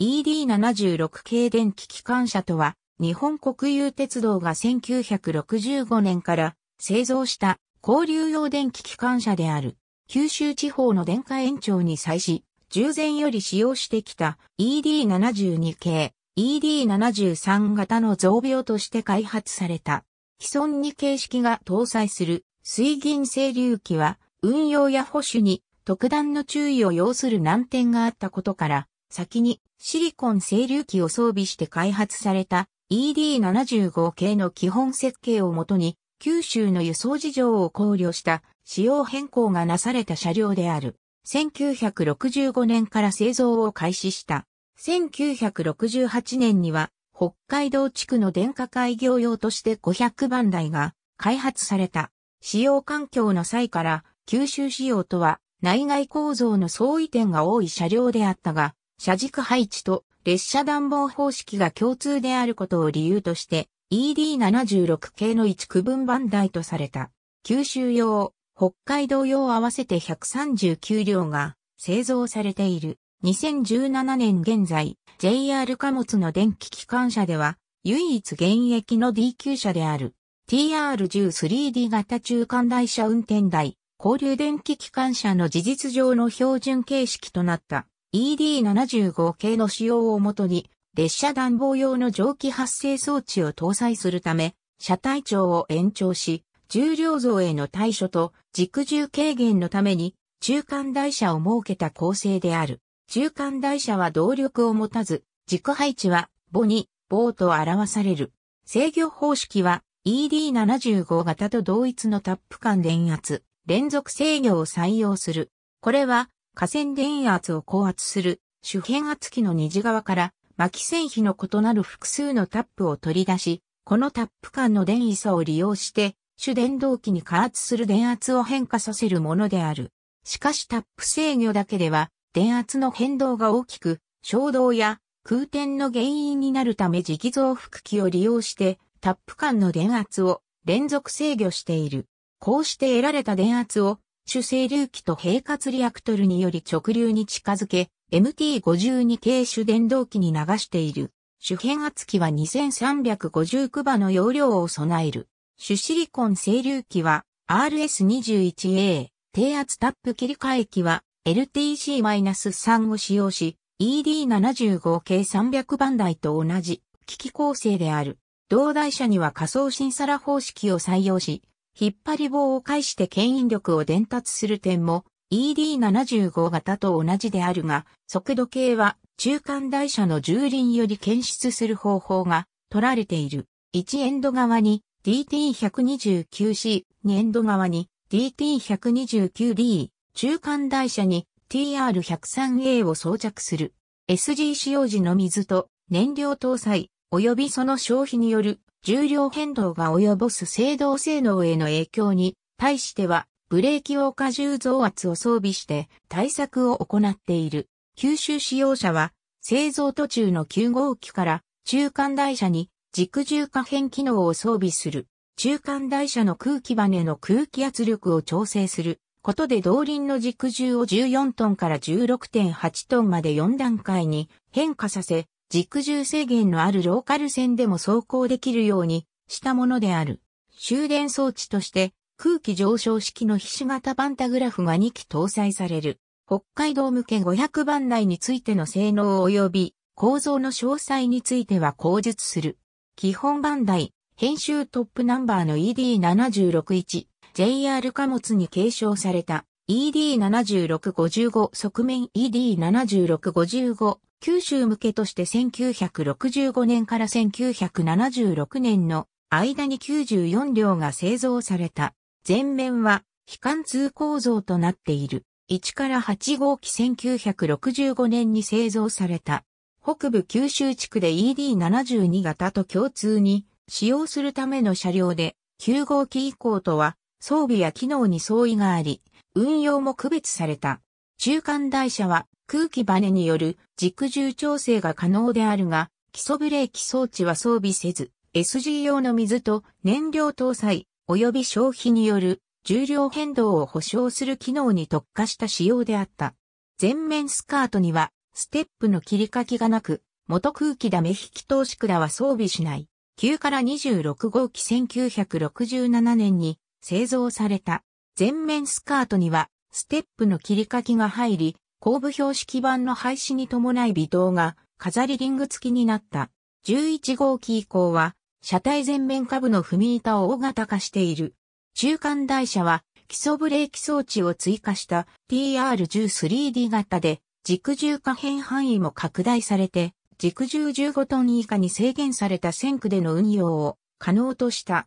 ED76 系電気機関車とは、日本国有鉄道が1965年から製造した交流用電気機関車である、九州地方の電化延長に際し、従前より使用してきた ED72 系、ED73 型の増病として開発された。既存に形式が搭載する水銀整流機は、運用や保守に特段の注意を要する難点があったことから、先にシリコン整流器を装備して開発された ED75 系の基本設計をもとに、九州の輸送事情を考慮した仕様変更がなされた車両である。1965年から製造を開始した。1968年には北海道地区の電化開業用として500番台が開発された。使用環境の際から九州仕様とは内外構造の相違点が多い車両であったが、車軸配置と列車暖房方式が共通であることを理由として、ED76 系の一区分番台とされた。九州用、北海道用合わせて139両が製造されている。2017年現在、JR 貨物の電気機関車では、唯一現役の D 級車である。TR103D 型中間台車運転台、交流電気機関車の事実上の標準形式となった。ED75 系の仕様をもとに、列車暖房用の蒸気発生装置を搭載するため、車体長を延長し、重量増への対処と軸重軽減のために、中間台車を設けた構成である。中間台車は動力を持たず、軸配置は、母に、棒と表される。制御方式は、ED75 型と同一のタップ間電圧、連続制御を採用する。これは、河川電圧を高圧する主変圧器の虹側から巻線比の異なる複数のタップを取り出し、このタップ間の電位差を利用して、主電動機に加圧する電圧を変化させるものである。しかしタップ制御だけでは、電圧の変動が大きく、衝動や空転の原因になるため磁気増幅器を利用して、タップ間の電圧を連続制御している。こうして得られた電圧を主整流器と平滑リアクトルにより直流に近づけ、MT52 系主電動機に流している。主変圧器は2359場の容量を備える。主シリコン整流器は RS21A、低圧タップ切り替え器は LTC-3 を使用し、ED75 系300番台と同じ機器構成である。同台車には仮想審査ら方式を採用し、引っ張り棒を介して牽引力を伝達する点も ED75 型と同じであるが、速度計は中間台車の重輪より検出する方法が取られている。1エンド側に DT129C、2エンド側に DT129D、中間台車に TR103A を装着する。SG 使用時の水と燃料搭載及びその消費による重量変動が及ぼす制動性能への影響に対しては、ブレーキを荷重増圧を装備して対策を行っている。吸収使用者は、製造途中の9号機から中間台車に軸重可変機能を装備する。中間台車の空気バネの空気圧力を調整することで動輪の軸重を14トンから16.8トンまで4段階に変化させ、軸重制限のあるローカル線でも走行できるようにしたものである。終電装置として空気上昇式のひし形パンタグラフが2機搭載される。北海道向け500番台についての性能及び構造の詳細については講述する。基本番台、編集トップナンバーの ED761、JR 貨物に継承された ED7655 側面 ED7655 九州向けとして1965年から1976年の間に94両が製造された。前面は非貫通構造となっている。1から8号機1965年に製造された。北部九州地区で ED72 型と共通に使用するための車両で、9号機以降とは装備や機能に相違があり、運用も区別された。中間台車は空気バネによる軸重調整が可能であるが、基礎ブレーキ装置は装備せず、SG 用の水と燃料搭載及び消費による重量変動を保証する機能に特化した仕様であった。前面スカートにはステップの切り欠きがなく、元空気ダメ引き通し管は装備しない。9から26号機1967年に製造された。前面スカートにはステップの切り欠きが入り、後部標識板の廃止に伴い微灯が飾りリング付きになった。11号機以降は、車体前面下部の踏み板を大型化している。中間台車は、基礎ブレーキ装置を追加した TR103D 型で、軸重可変範囲も拡大されて、軸重15トン以下に制限された線区での運用を可能とした。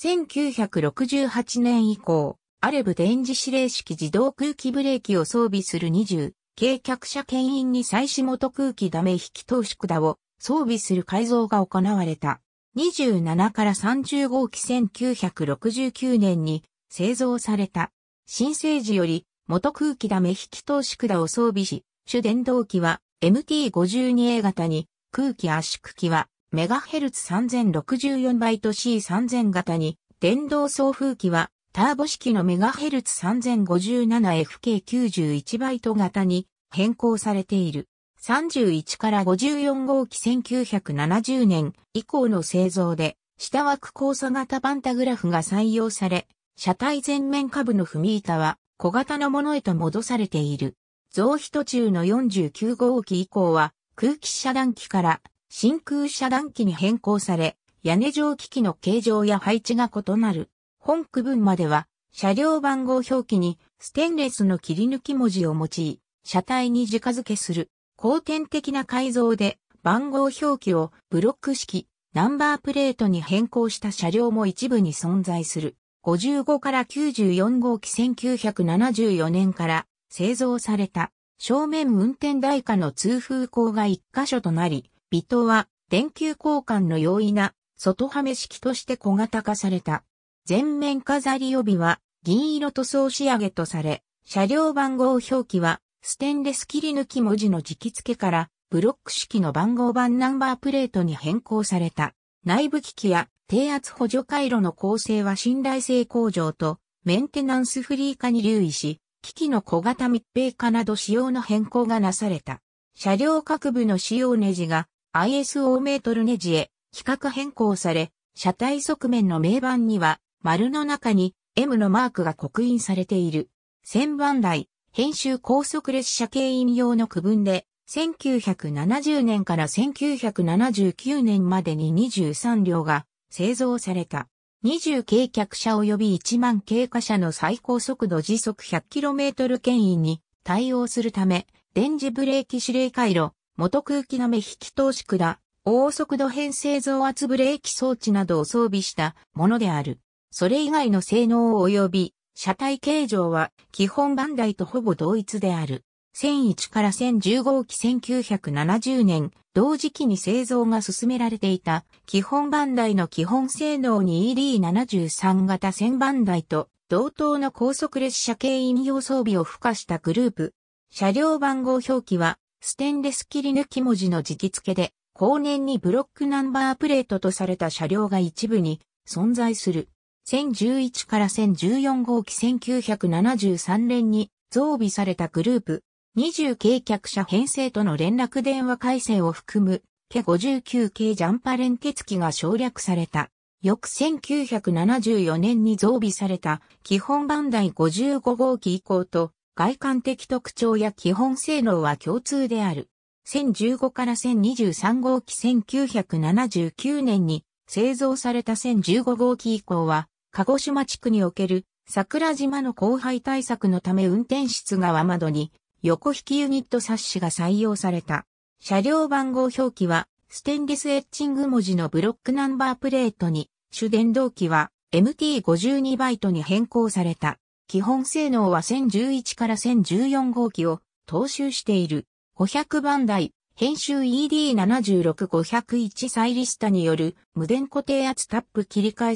1968年以降、アレブ電磁指令式自動空気ブレーキを装備する20、軽客車牽引に最子元空気ダメ引き投縮だを装備する改造が行われた。27から30号機1969年に製造された。新生時より元空気ダメ引き投縮だを装備し、主電動機は MT52A 型に、空気圧縮機はメガヘルツ3064倍と C3000 型に、電動送風機はターボ式のメガヘルツ 3057FK91 バイト型に変更されている。31から54号機1970年以降の製造で、下枠交差型パンタグラフが採用され、車体前面下部の踏み板は小型のものへと戻されている。増費途中の49号機以降は空気遮断機から真空遮断機に変更され、屋根上機器の形状や配置が異なる。本区分までは、車両番号表記にステンレスの切り抜き文字を用い、車体に直付けする、後天的な改造で番号表記をブロック式、ナンバープレートに変更した車両も一部に存在する。55から94号機1974年から製造された正面運転台下の通風口が一箇所となり、尾灯は電球交換の容易な外はめ式として小型化された。全面飾り帯は銀色塗装仕上げとされ、車両番号表記はステンレス切り抜き文字の気付けからブロック式の番号版ナンバープレートに変更された。内部機器や低圧補助回路の構成は信頼性向上とメンテナンスフリー化に留意し、機器の小型密閉化など仕様の変更がなされた。車両各部の仕様ネジが ISO メートルネジへ規格変更され、車体側面の名板には丸の中に M のマークが刻印されている。千番台、編集高速列車経引用の区分で、1970年から1979年までに23両が製造された。20軽客車及び1万軽貨車の最高速度時速 100km 牽引に対応するため、電磁ブレーキ指令回路、元空気の目引き投縮管、大速度編成増圧ブレーキ装置などを装備したものである。それ以外の性能及び、車体形状は基本バンダイとほぼ同一である。1001から1015期1970年、同時期に製造が進められていた、基本バンダイの基本性能に ED73 型1000バンダイと、同等の高速列車系引用装備を付加したグループ。車両番号表記は、ステンレス切り抜き文字の直付けで、後年にブロックナンバープレートとされた車両が一部に存在する。1011から1014号機1973年に増備されたグループ、20系客車編成との連絡電話回線を含む、計59系ジャンパ連結機が省略された。翌1974年に増備された基本バンダイ55号機以降と外観的特徴や基本性能は共通である。1015から1023号機1979年に製造された1015号機以降は鹿児島地区における桜島の荒廃対策のため運転室側窓に横引きユニットサッシが採用された。車両番号表記はステンレスエッチング文字のブロックナンバープレートに主電動機は MT52 バイトに変更された。基本性能は1011から1014号機を踏襲している。500番台編集 ED76501 サイリスタによる無電固定圧タップ切り替え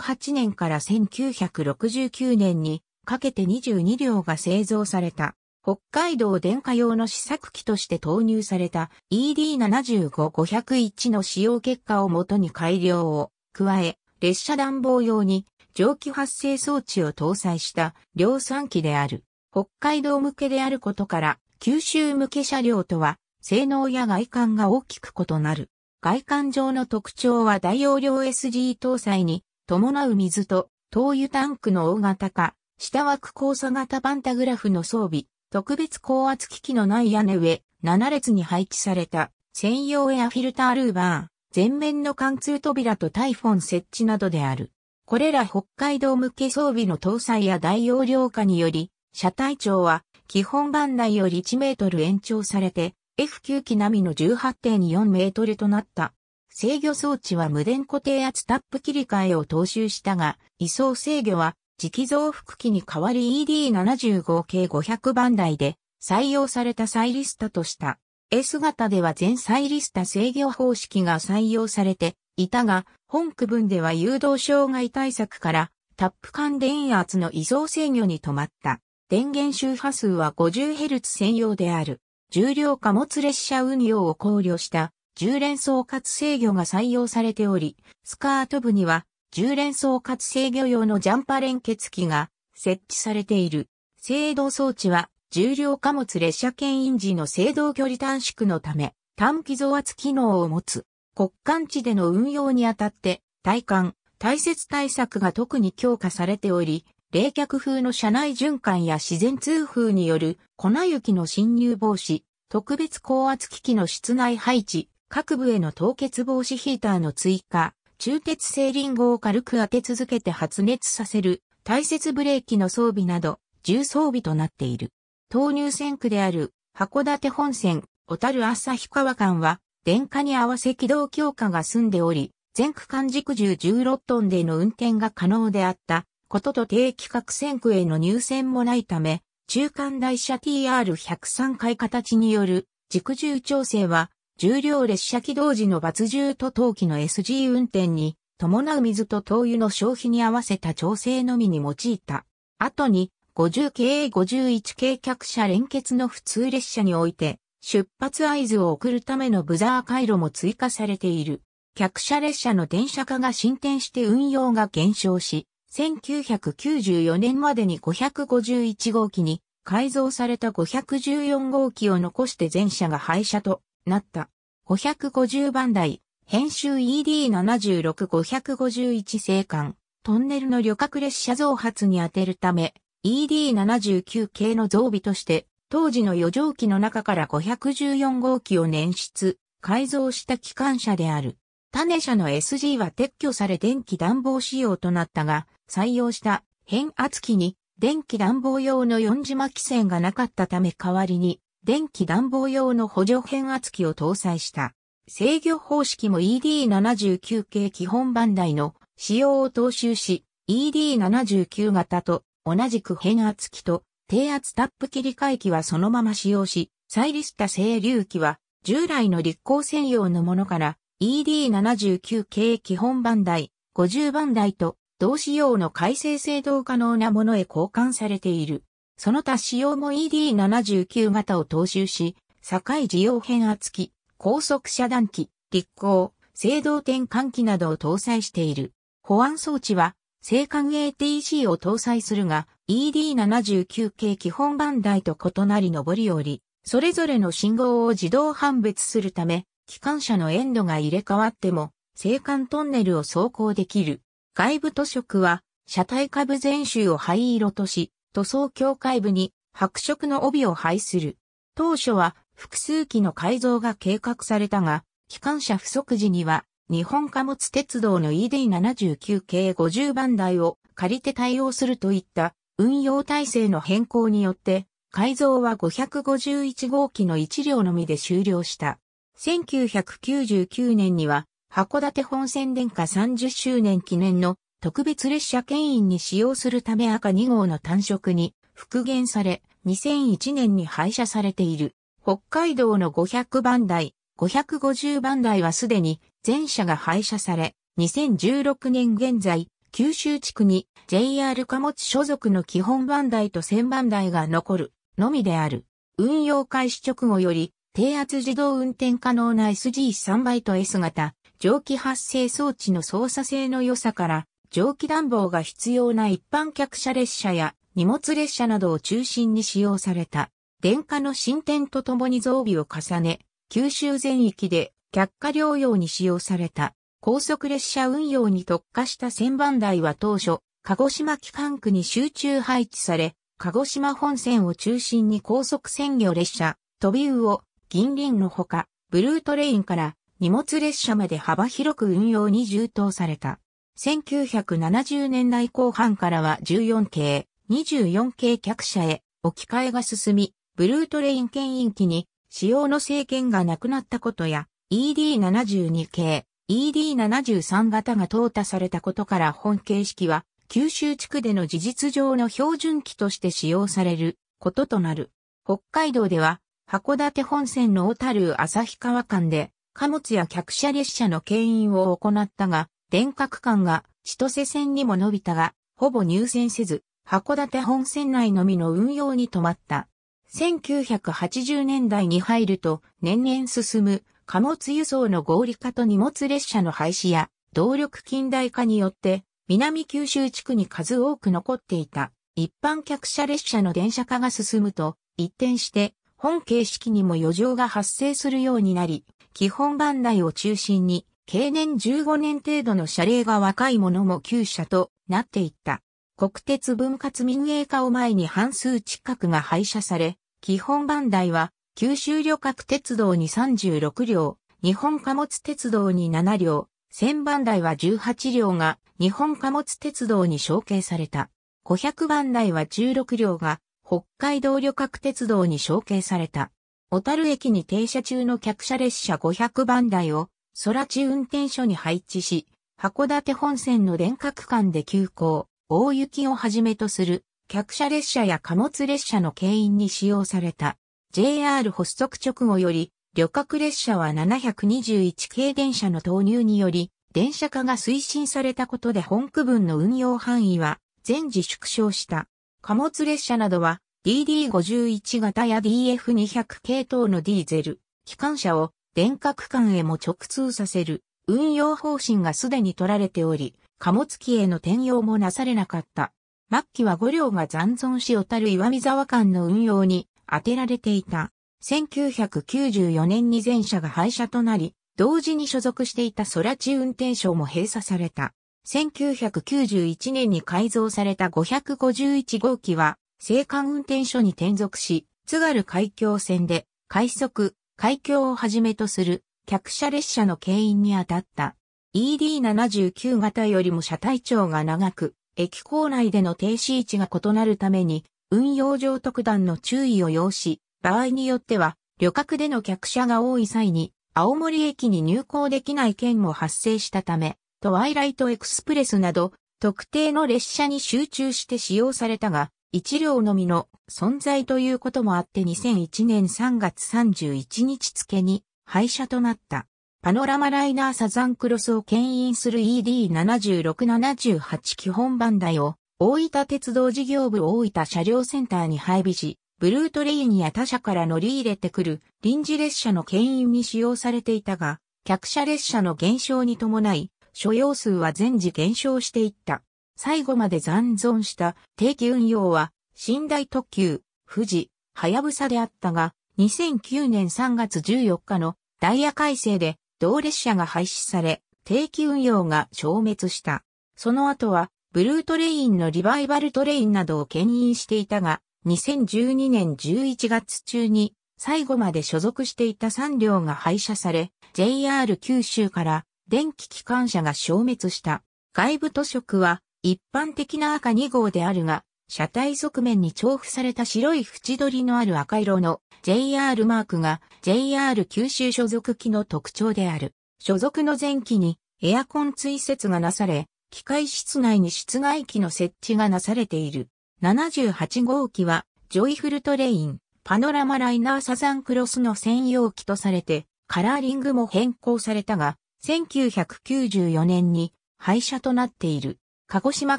1968年から1969年にかけて22両が製造された。北海道電化用の試作機として投入された ED75501 の使用結果をもとに改良を加え、列車暖房用に蒸気発生装置を搭載した量産機である。北海道向けであることから、九州向け車両とは、性能や外観が大きく異なる。外観上の特徴は大容量 SG 搭載に伴う水と灯油タンクの大型化、下枠交差型パンタグラフの装備、特別高圧機器のない屋根上、7列に配置された専用エアフィルタールーバー、前面の貫通扉とタイフォン設置などである。これら北海道向け装備の搭載や大容量化により、車体長は基本番内より1メートル延長されて、F9 機並みの18.4メートルとなった。制御装置は無電固定圧タップ切り替えを踏襲したが、位相制御は磁気増幅機に代わり ED75 系500番台で採用されたサイリスタとした。S 型では全サイリスタ制御方式が採用されていたが、本区分では誘導障害対策からタップ間電圧の位相制御に止まった。電源周波数は 50Hz 専用である。重量貨物列車運用を考慮した10連装括制御が採用されており、スカート部には10連装括制御用のジャンパ連結機が設置されている。制動装置は重量貨物列車牽引時の制動距離短縮のため短期増圧機能を持つ。国間地での運用にあたって体感、大切対策が特に強化されており、冷却風の車内循環や自然通風による粉雪の侵入防止、特別高圧機器の室内配置、各部への凍結防止ヒーターの追加、中鉄製リンゴを軽く当て続けて発熱させる、耐雪ブレーキの装備など、重装備となっている。投入線区である函館本線、小樽日川間は、電化に合わせ軌道強化が済んでおり、全区間軸重16トンでの運転が可能であった。ことと低規格線区への入線もないため、中間台車 TR103 回形による軸重調整は、重量列車起動時の抜重と陶器の SG 運転に伴う水と灯油の消費に合わせた調整のみに用いた。後に、50系51系客車連結の普通列車において、出発合図を送るためのブザー回路も追加されている。客車列車の電車化が進展して運用が減少し、1994年までに551号機に改造された514号機を残して全車が廃車となった。550番台、編集 ED76551 生還、トンネルの旅客列車増発に充てるため、ED79 系の増備として、当時の余剰機の中から514号機を捻出、改造した機関車である。種車の SG は撤去され電気暖房仕様となったが、採用した変圧器に電気暖房用の四字巻き線がなかったため代わりに電気暖房用の補助変圧器を搭載した。制御方式も ED79 系基本番台の仕様を踏襲し ED79 型と同じく変圧器と低圧タップ切り替え機はそのまま使用し、サイリスタ整流器は従来の立候専用のものから ED79 系基本番台、50番台と同仕様の改正制動可能なものへ交換されている。その他仕様も ED79 型を踏襲し、境需要変圧器、高速遮断機、立候、制動転換機などを搭載している。保安装置は、青函 ATC を搭載するが、ED79 系基本番台と異なり上り下り、それぞれの信号を自動判別するため、機関車のエンドが入れ替わっても、青函トンネルを走行できる。外部塗色は、車体下部全周を灰色とし、塗装境界部に白色の帯を配する。当初は複数機の改造が計画されたが、機関車不足時には、日本貨物鉄道の ED79 系50番台を借りて対応するといった運用体制の変更によって、改造は551号機の1両のみで終了した。1999年には函館本線電化30周年記念の特別列車牽引に使用するため赤2号の単色に復元され、2001年に廃車されている。北海道の500番台、550番台はすでに全車が廃車され、2016年現在、九州地区に JR 貨物所属の基本番台と1000番台が残るのみである。運用開始直後より、低圧自動運転可能な SG3 倍と S 型、蒸気発生装置の操作性の良さから、蒸気暖房が必要な一般客車列車や荷物列車などを中心に使用された。電化の進展とともに増備を重ね、九州全域で却下療養に使用された。高速列車運用に特化した旋盤台は当初、鹿児島機関区に集中配置され、鹿児島本線を中心に高速鮮魚列車、飛び魚、銀輪のほか、ブルートレインから荷物列車まで幅広く運用に充当された。1970年代後半からは14系、24系客車へ置き換えが進み、ブルートレイン牽引機に使用の制限がなくなったことや、ED72 系、ED73 型が淘汰されたことから本形式は、九州地区での事実上の標準機として使用されることとなる。北海道では、函館本線の小樽旭川間で、貨物や客車列車の牽引を行ったが、電化区間が千歳線にも伸びたが、ほぼ入線せず、函館本線内のみの運用に止まった。1980年代に入ると、年々進む貨物輸送の合理化と荷物列車の廃止や、動力近代化によって、南九州地区に数多く残っていた一般客車列車の電車化が進むと、一転して本形式にも余剰が発生するようになり、基本番台を中心に、経年15年程度の謝礼が若いものも旧社となっていった。国鉄分割民営化を前に半数近くが廃車され、基本番台は九州旅客鉄道に36両、日本貨物鉄道に7両、1000番台は18両が日本貨物鉄道に承継された。500番台は16両が北海道旅客鉄道に承継された。小樽駅に停車中の客車列車500番台を空地運転所に配置し、函館本線の電角間で急行、大雪をはじめとする客車列車や貨物列車の牽引に使用された。JR 発足直後より、旅客列車は721系電車の投入により、電車化が推進されたことで本区分の運用範囲は全時縮小した。貨物列車などは DD51 型や DF200 系統のディーゼル、機関車を電化区間へも直通させる運用方針がすでに取られており、貨物機への転用もなされなかった。末期は5両が残存し小樽岩見沢間の運用に当てられていた。1994年に全車が廃車となり、同時に所属していた空地運転省も閉鎖された。1991年に改造された551号機は、青函運転所に転属し、津軽海峡線で、快速、海峡をはじめとする、客車列車の牽引に当たった。ED79 型よりも車体長が長く、駅構内での停止位置が異なるために、運用上特段の注意を要し、場合によっては、旅客での客車が多い際に、青森駅に入港できない件も発生したため、トワイライトエクスプレスなど、特定の列車に集中して使用されたが、一両のみの存在ということもあって2001年3月31日付に廃車となった。パノラマライナーサザンクロスを牽引する ED7678 基本版台を大分鉄道事業部大分車両センターに配備し、ブルートレインや他社から乗り入れてくる臨時列車の牽引に使用されていたが、客車列車の減少に伴い、所要数は全時減少していった。最後まで残存した定期運用は、寝台特急、富士、はやぶさであったが、2009年3月14日のダイヤ改正で同列車が廃止され、定期運用が消滅した。その後は、ブルートレインのリバイバルトレインなどを牽引していたが、2012年11月中に最後まで所属していた3両が廃車され、JR 九州から電気機関車が消滅した。外部図職は一般的な赤2号であるが、車体側面に重複された白い縁取りのある赤色の JR マークが JR 九州所属機の特徴である。所属の前期にエアコン追設がなされ、機械室内に室外機の設置がなされている。78号機はジョイフルトレイン、パノラマライナーサザンクロスの専用機とされて、カラーリングも変更されたが、1994年に廃車となっている。鹿児島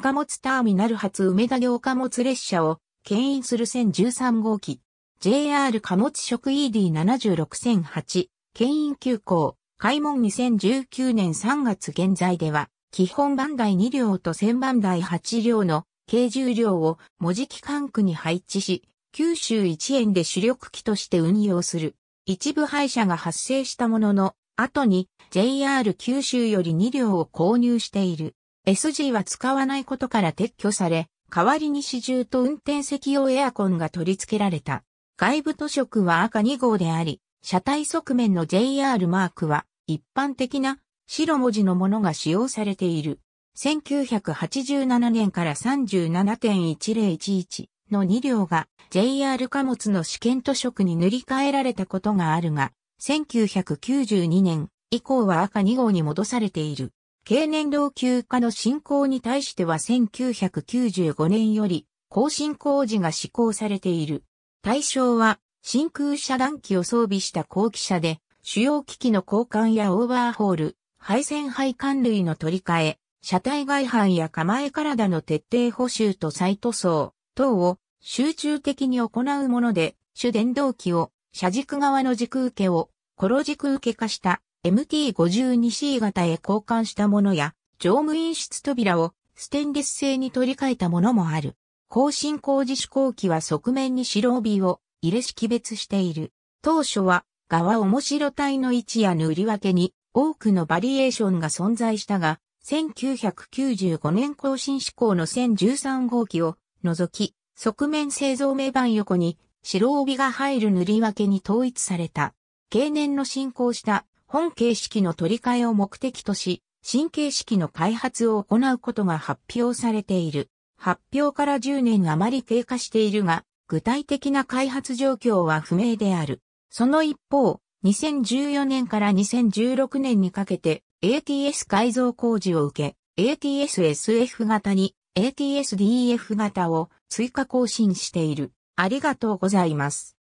貨物ターミナル発梅田行貨物列車を牽引する1013号機、JR 貨物職 ED76008、牽引急行、開門2019年3月現在では、基本番台2両と1000番台8両の軽重量を文字機関区に配置し、九州一円で主力機として運用する。一部廃車が発生したものの、後に JR 九州より2両を購入している。SG は使わないことから撤去され、代わりに始終と運転席用エアコンが取り付けられた。外部塗色は赤2号であり、車体側面の JR マークは一般的な白文字のものが使用されている。1987年から37.1011の2両が JR 貨物の試験塗色に塗り替えられたことがあるが、1992年以降は赤2号に戻されている。経年老朽化の進行に対しては1995年より、更新工事が施行されている。対象は、真空遮断機を装備した後期車で、主要機器の交換やオーバーホール、配線配管類の取り替え、車体外反や構え体の徹底補修と再塗装等を集中的に行うもので、主電動機を車軸側の軸受けをコロ軸受け化した MT52C 型へ交換したものや、乗務員室扉をステンレス製に取り替えたものもある。更新工事試行機は側面に白帯を入れ識別している。当初は側面白体の位置や塗り分けに多くのバリエーションが存在したが、1995年更新試行の1013号機を除き、側面製造名板横に白帯が入る塗り分けに統一された。経年の進行した本形式の取り替えを目的とし、新形式の開発を行うことが発表されている。発表から10年余り経過しているが、具体的な開発状況は不明である。その一方、2014年から2016年にかけて ATS 改造工事を受け、ATS-SF 型に ATS-DF 型を追加更新している。ありがとうございます。